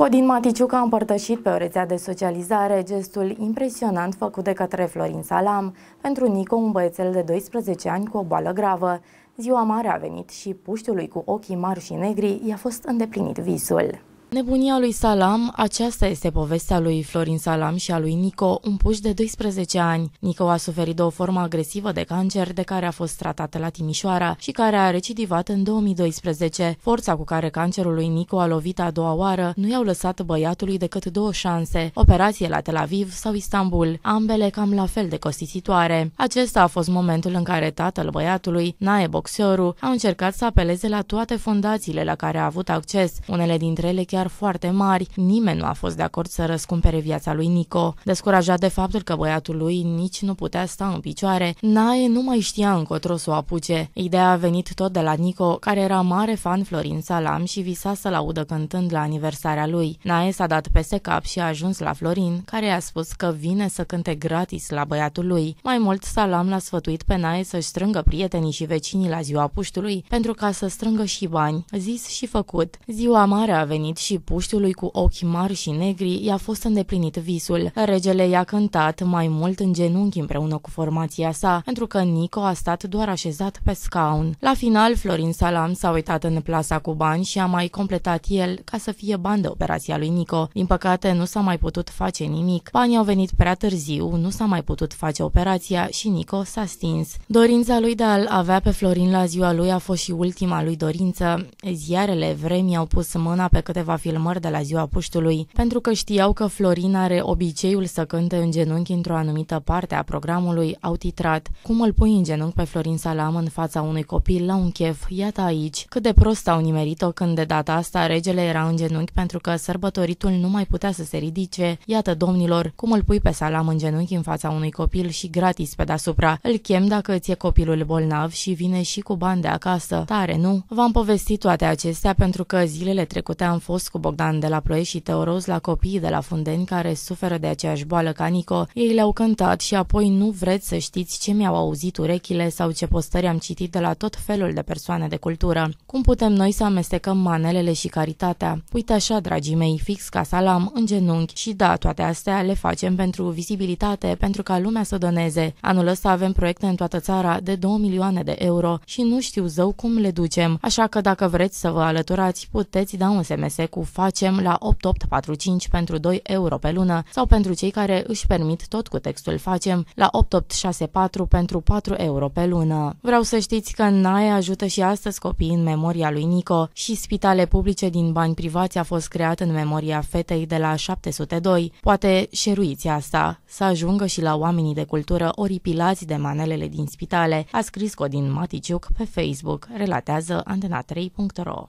Codin Maticiuc a împărtășit pe o rețea de socializare gestul impresionant făcut de către Florin Salam pentru Nico, un băiețel de 12 ani cu o boală gravă. Ziua mare a venit și puștiului cu ochii mari și negri i-a fost îndeplinit visul. Nebunia lui Salam, aceasta este povestea lui Florin Salam și a lui Nico, un puș de 12 ani. Nico a suferit de o formă agresivă de cancer de care a fost tratată la Timișoara și care a recidivat în 2012. Forța cu care cancerul lui Nico a lovit a doua oară nu i-au lăsat băiatului decât două șanse, operație la Tel Aviv sau Istanbul, ambele cam la fel de costisitoare. Acesta a fost momentul în care tatăl băiatului, Nae Boxeoru, a încercat să apeleze la toate fundațiile la care a avut acces, unele dintre ele chiar financiar foarte mari, nimeni nu a fost de acord să răscumpere viața lui Nico. Descurajat de faptul că băiatul lui nici nu putea sta în picioare, Nae nu mai știa încotro să o apuce. Ideea a venit tot de la Nico, care era mare fan Florin Salam și visa să-l audă cântând la aniversarea lui. Nae s-a dat peste cap și a ajuns la Florin, care i-a spus că vine să cânte gratis la băiatul lui. Mai mult, Salam l-a sfătuit pe Nae să-și strângă prietenii și vecinii la ziua puștului pentru ca să strângă și bani. Zis și făcut. Ziua mare a venit și și puștiului cu ochi mari și negri i-a fost îndeplinit visul. Regele i-a cântat mai mult în genunchi împreună cu formația sa, pentru că Nico a stat doar așezat pe scaun. La final, Florin Salam s-a uitat în plasa cu bani și a mai completat el ca să fie bani de operația lui Nico. Din păcate, nu s-a mai putut face nimic. Banii au venit prea târziu, nu s-a mai putut face operația și Nico s-a stins. Dorința lui de a avea pe Florin la ziua lui a fost și ultima lui dorință. Ziarele vremii au pus mâna pe câteva filmări de la ziua puștului, pentru că știau că Florin are obiceiul să cânte în genunchi într-o anumită parte a programului, au titrat Cum îl pui în genunchi pe Florin Salam în fața unui copil la un chef, iată aici, cât de prost au nimerit-o când de data asta regele era în genunchi pentru că sărbătoritul nu mai putea să se ridice, iată domnilor, cum îl pui pe Salam în genunchi în fața unui copil și gratis pe deasupra, îl chem dacă îți e copilul bolnav și vine și cu bani de acasă, tare nu? V-am povestit toate acestea pentru că zilele trecute am fost cu Bogdan de la Ploiești și Teoros la copiii de la Fundeni care suferă de aceeași boală ca Nico. Ei le-au cântat și apoi nu vreți să știți ce mi-au auzit urechile sau ce postări am citit de la tot felul de persoane de cultură. Cum putem noi să amestecăm manelele și caritatea? Uite așa, dragii mei, fix ca salam, în genunchi și da, toate astea le facem pentru vizibilitate, pentru ca lumea să doneze. Anul ăsta avem proiecte în toată țara de 2 milioane de euro și nu știu zău cum le ducem, așa că dacă vreți să vă alăturați, puteți da un SMS cu cu Facem la 8845 pentru 2 euro pe lună sau pentru cei care își permit tot cu textul Facem la 8864 pentru 4 euro pe lună. Vreau să știți că NAE ajută și astăzi copiii în memoria lui Nico și spitale publice din bani privați a fost creat în memoria fetei de la 702. Poate șeruiți asta, să ajungă și la oamenii de cultură oripilați de manelele din spitale, a scris Codin Maticiuc pe Facebook, relatează antena3.ro.